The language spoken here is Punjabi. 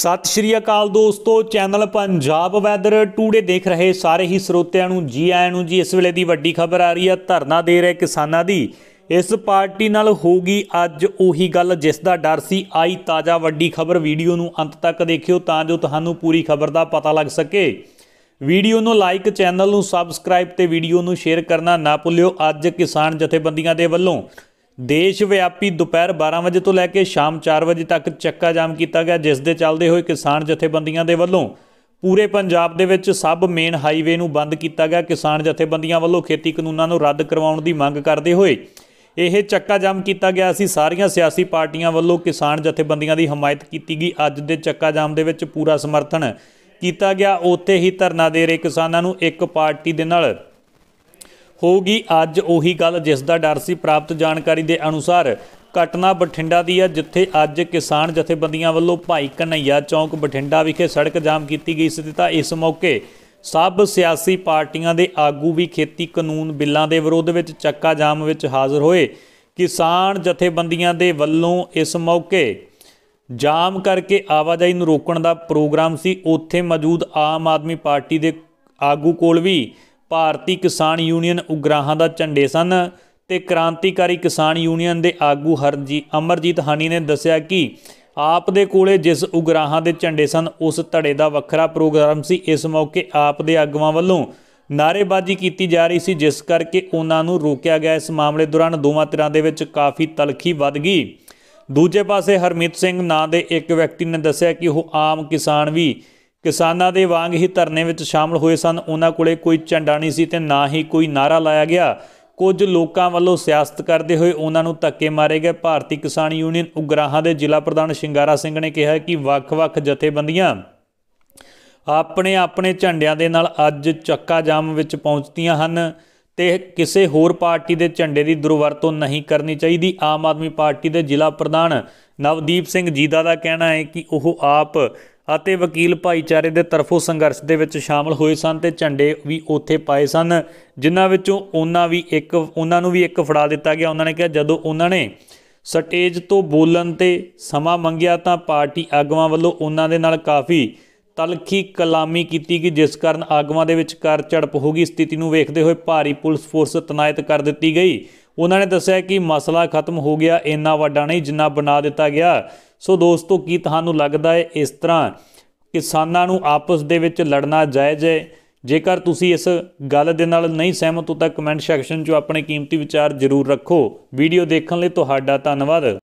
ਸਤਿ ਸ਼੍ਰੀ ਅਕਾਲ ਦੋਸਤੋ ਚੈਨਲ ਪੰਜਾਬ ਵੈਦਰ ਟੂਡੇ ਦੇਖ ਰਹੇ ਸਾਰੇ ਹੀ ਸਰੋਤਿਆਂ ਨੂੰ ਜੀ ਆਇਆਂ ਨੂੰ ਜੀ ਇਸ ਵੇਲੇ ਦੀ ਵੱਡੀ ਖਬਰ ਆ ਰਹੀ ਹੈ ਧਰਨਾ ਦੇ ਰਹੇ ਕਿਸਾਨਾਂ ਦੀ ਇਸ ਪਾਰਟੀ ਨਾਲ ਹੋਊਗੀ ਅੱਜ ਉਹੀ ਗੱਲ ਜਿਸ ਦਾ ਡਰ ਸੀ ਆਈ ਤਾਜ਼ਾ ਵੱਡੀ ਖਬਰ ਵੀਡੀਓ ਨੂੰ ਅੰਤ ਤੱਕ ਦੇਖਿਓ ਤਾਂ ਜੋ ਤੁਹਾਨੂੰ ਪੂਰੀ ਖਬਰ ਦਾ ਪਤਾ ਲੱਗ ਸਕੇ ਵੀਡੀਓ ਨੂੰ ਲਾਈਕ ਚੈਨਲ ਨੂੰ ਸਬਸਕ੍ਰਾਈਬ ਤੇ ਵੀਡੀਓ ਨੂੰ ਸ਼ੇਅਰ ਕਰਨਾ ਨਾ ਭੁੱਲਿਓ ਅੱਜ ਕਿਸਾਨ ਜਥੇਬੰਦੀਆਂ ਦੇ ਵੱਲੋਂ ਦੇਸ਼ ਵਿਆਪੀ ਦੁਪਹਿਰ 12 ਵਜੇ ਤੋਂ ਲੈ ਕੇ ਸ਼ਾਮ 4 ਵਜੇ ਤੱਕ ਚੱਕਾ ਜਾਮ ਕੀਤਾ ਗਿਆ ਜਿਸ ਦੇ ਚੱਲਦੇ ਹੋਏ ਕਿਸਾਨ ਜਥੇਬੰਦੀਆਂ ਦੇ ਵੱਲੋਂ ਪੂਰੇ ਪੰਜਾਬ ਦੇ ਵਿੱਚ ਸਭ ਮੇਨ ਹਾਈਵੇ ਨੂੰ ਬੰਦ ਕੀਤਾ ਗਿਆ ਕਿਸਾਨ ਜਥੇਬੰਦੀਆਂ ਵੱਲੋਂ ਖੇਤੀ ਕਾਨੂੰਨਾਂ ਨੂੰ ਰੱਦ ਕਰਵਾਉਣ ਦੀ ਮੰਗ ਕਰਦੇ ਹੋਏ ਇਹ ਚੱਕਾ ਜਾਮ ਕੀਤਾ ਗਿਆ ਸੀ ਸਾਰੀਆਂ ਸਿਆਸੀ ਪਾਰਟੀਆਂ ਵੱਲੋਂ ਕਿਸਾਨ ਜਥੇਬੰਦੀਆਂ ਦੀ ਹਮਾਇਤ ਕੀਤੀ ਗਈ ਅੱਜ ਦੇ ਚੱਕਾ ਜਾਮ ਦੇ ਵਿੱਚ ਪੂਰਾ ਸਮਰਥਨ ਕੀਤਾ ਗਿਆ ਉੱਥੇ ਹੀ ਧਰਨਾ ਦੇ ਰਹੇ ਕਿਸਾਨਾਂ ਨੂੰ ਇੱਕ ਪਾਰਟੀ ਦੇ ਨਾਲ ਹੋਊਗੀ ਅੱਜ ਉਹੀ ਗੱਲ ਜਿਸ ਦਾ ਡਰ ਸੀ ਪ੍ਰਾਪਤ ਜਾਣਕਾਰੀ ਦੇ ਅਨੁਸਾਰ ਘਟਨਾ ਬਠਿੰਡਾ ਦੀ ਹੈ ਜਿੱਥੇ ਅੱਜ ਕਿਸਾਨ ਜਥੇਬੰਦੀਆਂ ਵੱਲੋਂ ਭਾਈ ਕਨਈਆ ਚੌਂਕ ਬਠਿੰਡਾ ਵਿਖੇ ਸੜਕ ਜਾਮ ਕੀਤੀ ਗਈ ਸੀ ਤਾਂ ਇਸ ਮੌਕੇ ਸਭ ਸਿਆਸੀ ਪਾਰਟੀਆਂ ਦੇ ਆਗੂ ਵੀ ਖੇਤੀ ਕਾਨੂੰਨ ਬਿੱਲਾਂ ਦੇ ਵਿਰੋਧ ਵਿੱਚ ਚੱਕਾ ਜਾਮ ਵਿੱਚ ਹਾਜ਼ਰ ਹੋਏ ਕਿਸਾਨ ਜਥੇਬੰਦੀਆਂ ਦੇ ਵੱਲੋਂ ਇਸ ਮੌਕੇ ਜਾਮ ਕਰਕੇ ਆਵਾਜਾਈ ਨੂੰ ਰੋਕਣ ਦਾ ਪ੍ਰੋਗਰਾਮ ਸੀ ਉੱਥੇ ਮੌਜੂਦ ਆਮ ਆਦਮੀ ਪਾਰਟੀ ਦੇ ਆਗੂ ਕੋਲ ਵੀ ਭਾਰਤੀ ਕਿਸਾਨ ਯੂਨੀਅਨ ਉਗਰਾਹਾਂ ਦਾ ਝੰਡੇ ਸਨ ਤੇ ਕ੍ਰਾਂਤੀਕਾਰੀ ਕਿਸਾਨ ਯੂਨੀਅਨ ਦੇ ਆਗੂ ਹਰਜੀ ਅਮਰਜੀਤ ਹਾਨੀ ਨੇ ਦੱਸਿਆ ਕਿ ਆਪ ਦੇ ਕੋਲੇ ਜਿਸ ਉਗਰਾਹਾਂ ਦੇ ਝੰਡੇ ਸਨ ਉਸ ਧੜੇ ਦਾ ਵੱਖਰਾ ਪ੍ਰੋਗਰਾਮ ਸੀ ਇਸ ਮੌਕੇ ਆਪ ਦੇ ਆਗੂਆਂ ਵੱਲੋਂ ਨਾਰੇਬਾਜ਼ੀ ਕੀਤੀ ਜਾ ਰਹੀ ਸੀ ਜਿਸ ਕਰਕੇ ਉਹਨਾਂ ਨੂੰ ਰੋਕਿਆ ਗਿਆ ਇਸ ਮਾਮਲੇ ਦੌਰਾਨ ਦੋਵਾਂ ਧਿਰਾਂ ਦੇ ਵਿੱਚ ਕਾਫੀ ਤਲਖੀ ਵੱਧ ਗਈ ਦੂਜੇ ਪਾਸੇ ਹਰਮੀਤ ਸਿੰਘ ਨਾਂ ਦੇ ਇੱਕ ਵਿਅਕਤੀ ਨੇ ਦੱਸਿਆ ਕਿ ਉਹ ਆਮ ਕਿਸਾਨ ਵੀ ਕਿਸਾਨਾਂ ਦੇ ਵਾਂਗ ਹੀ ਧਰਨੇ ਵਿੱਚ ਸ਼ਾਮਲ ਹੋਏ ਸਨ ਉਹਨਾਂ ਕੋਲੇ ਕੋਈ ਝੰਡਾ ਨਹੀਂ ਸੀ ਤੇ ਨਾ ਹੀ ਕੋਈ ਨਾਰਾ ਲਾਇਆ ਗਿਆ ਕੁਝ ਲੋਕਾਂ ਵੱਲੋਂ ਸਿਆਸਤ ਕਰਦੇ ਹੋਏ ਉਹਨਾਂ ਨੂੰ ਧੱਕੇ ਮਾਰੇ ਗਏ ਭਾਰਤੀ ਕਿਸਾਨ ਯੂਨੀਅਨ ਉਗਰਾਹਾਂ ਦੇ ਜ਼ਿਲ੍ਹਾ ਪ੍ਰਧਾਨ ਸ਼ਿੰਗਾਰਾ ਸਿੰਘ ਨੇ ਕਿਹਾ ਕਿ ਵੱਖ-ਵੱਖ ਜਥੇਬੰਦੀਆਂ ਆਪਣੇ ਆਪਣੇ ਝੰਡਿਆਂ ਦੇ ਨਾਲ ਅੱਜ ਚੱਕਾ ਜਾਮ ਵਿੱਚ ਪਹੁੰਚਦੀਆਂ ਹਨ ਤੇ ਕਿਸੇ ਹੋਰ ਪਾਰਟੀ ਦੇ ਝੰਡੇ ਦੀ ਦੁਰਵਰਤੋਂ ਨਹੀਂ ਕਰਨੀ ਚਾਹੀਦੀ ਆਮ ਆਦਮੀ ਪਾਰਟੀ ਦੇ ਜ਼ਿਲ੍ਹਾ ਪ੍ਰਧਾਨ ਨਵਦੀਪ ਸਿੰਘ ਜੀਦਾ ਦਾ ਕਹਿਣਾ ਹੈ ਕਿ ਉਹ ਆਪ ਅਤੇ ਵਕੀਲ ਭਾਈਚਾਰੇ ਦੇ ਤਰਫੋਂ ਸੰਘਰਸ਼ ਦੇ ਵਿੱਚ ਸ਼ਾਮਲ ਹੋਏ ਸਨ ਤੇ ਝੰਡੇ ਵੀ ਉੱਥੇ ਪਾਏ ਸਨ ਜਿਨ੍ਹਾਂ ਵਿੱਚੋਂ ਉਹਨਾਂ ਵੀ ਇੱਕ ਉਹਨਾਂ ਨੂੰ ਵੀ ਇੱਕ ਫੜਾ ਦਿੱਤਾ ਗਿਆ ਉਹਨਾਂ ਨੇ ਕਿਹਾ ਜਦੋਂ ਉਹਨਾਂ ਨੇ ਸਟੇਜ ਤੋਂ ਬੋਲਣ ਤੇ ਸਮਾਂ ਮੰਗਿਆ ਤਾਂ ਪਾਰਟੀ ਆਗੂਆਂ ਵੱਲੋਂ ਉਹਨਾਂ ਦੇ ਨਾਲ ਕਾਫੀ ਤਲਖੀ ਕਲਾਮੀ ਕੀਤੀ ਕਿ ਜਿਸ ਕਾਰਨ ਆਗੂਆਂ ਦੇ ਵਿੱਚ ਕਰ ਝੜਪ ਹੋ ਗਈ ਸਥਿਤੀ ਨੂੰ ਵੇਖਦੇ ਹੋਏ ਭਾਰੀ ਪੁਲਿਸ ਫੋਰਸ ਤਨਾਇਤ ਕਰ ਦਿੱਤੀ ਗਈ ਉਹਨਾਂ ਨੇ ਦੱਸਿਆ ਕਿ ਮਸਲਾ ਖਤਮ ਹੋ ਗਿਆ ਇੰਨਾ ਵੱਡਾ ਨਹੀਂ ਜਿੰਨਾ ਬਣਾ ਦਿੱਤਾ ਗਿਆ ਸੋ ਦੋਸਤੋ ਕੀ ਤੁਹਾਨੂੰ ਲੱਗਦਾ ਹੈ ਇਸ ਤਰ੍ਹਾਂ ਕਿਸਾਨਾਂ ਨੂੰ ਆਪਸ ਦੇ ਵਿੱਚ ਲੜਨਾ ਜਾਇਜ਼ ਹੈ ਜੇਕਰ ਤੁਸੀਂ ਇਸ ਗੱਲ ਦੇ ਨਾਲ ਨਹੀਂ ਸਹਿਮਤ ਹੋ ਤਾਂ ਕਮੈਂਟ ਸੈਕਸ਼ਨ 'ਚ ਆਪਣੇ ਕੀਮਤੀ ਵਿਚਾਰ ਜ਼ਰੂਰ ਰੱਖੋ ਵੀਡੀਓ ਦੇਖਣ ਲਈ ਤੁਹਾਡਾ ਧੰਨਵਾਦ